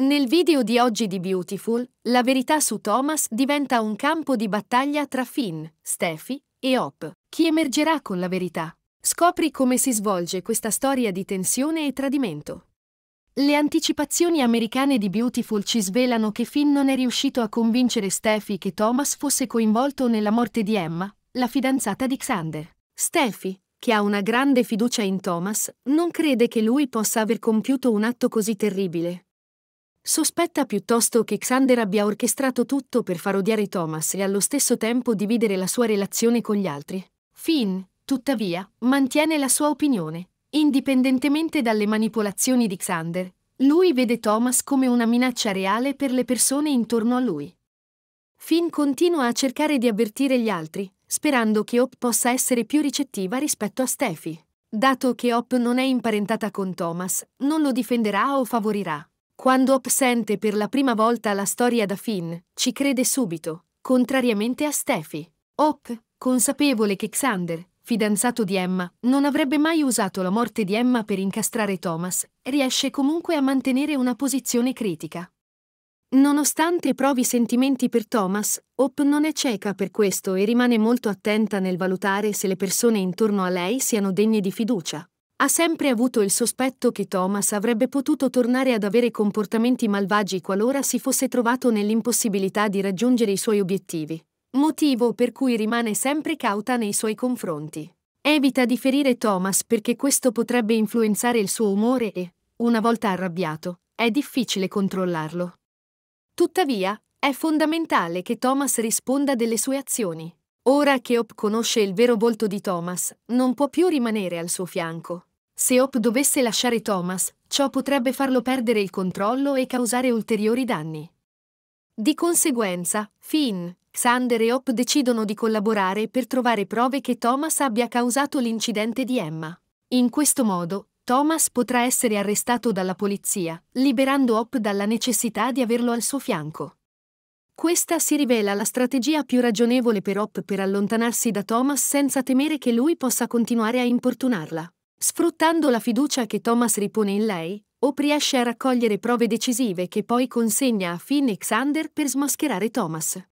Nel video di oggi di Beautiful, la verità su Thomas diventa un campo di battaglia tra Finn, Steffi e Hop. Chi emergerà con la verità? Scopri come si svolge questa storia di tensione e tradimento. Le anticipazioni americane di Beautiful ci svelano che Finn non è riuscito a convincere Steffi che Thomas fosse coinvolto nella morte di Emma, la fidanzata di Xander. Steffi, che ha una grande fiducia in Thomas, non crede che lui possa aver compiuto un atto così terribile, Sospetta piuttosto che Xander abbia orchestrato tutto per far odiare Thomas e allo stesso tempo dividere la sua relazione con gli altri. Finn, tuttavia, mantiene la sua opinione. Indipendentemente dalle manipolazioni di Xander, lui vede Thomas come una minaccia reale per le persone intorno a lui. Finn continua a cercare di avvertire gli altri, sperando che Hope possa essere più ricettiva rispetto a Steffi. Dato che Hope non è imparentata con Thomas, non lo difenderà o favorirà. Quando Op sente per la prima volta la storia da Finn, ci crede subito, contrariamente a Steffi. Op, consapevole che Xander, fidanzato di Emma, non avrebbe mai usato la morte di Emma per incastrare Thomas, riesce comunque a mantenere una posizione critica. Nonostante provi sentimenti per Thomas, Op non è cieca per questo e rimane molto attenta nel valutare se le persone intorno a lei siano degne di fiducia ha sempre avuto il sospetto che Thomas avrebbe potuto tornare ad avere comportamenti malvagi qualora si fosse trovato nell'impossibilità di raggiungere i suoi obiettivi, motivo per cui rimane sempre cauta nei suoi confronti. Evita di ferire Thomas perché questo potrebbe influenzare il suo umore e, una volta arrabbiato, è difficile controllarlo. Tuttavia, è fondamentale che Thomas risponda delle sue azioni. Ora che Op conosce il vero volto di Thomas, non può più rimanere al suo fianco. Se Hope dovesse lasciare Thomas, ciò potrebbe farlo perdere il controllo e causare ulteriori danni. Di conseguenza, Finn, Xander e Hope decidono di collaborare per trovare prove che Thomas abbia causato l'incidente di Emma. In questo modo, Thomas potrà essere arrestato dalla polizia, liberando Hope dalla necessità di averlo al suo fianco. Questa si rivela la strategia più ragionevole per Hope per allontanarsi da Thomas senza temere che lui possa continuare a importunarla. Sfruttando la fiducia che Thomas ripone in lei, Hope riesce a raccogliere prove decisive che poi consegna a Finn e Xander per smascherare Thomas.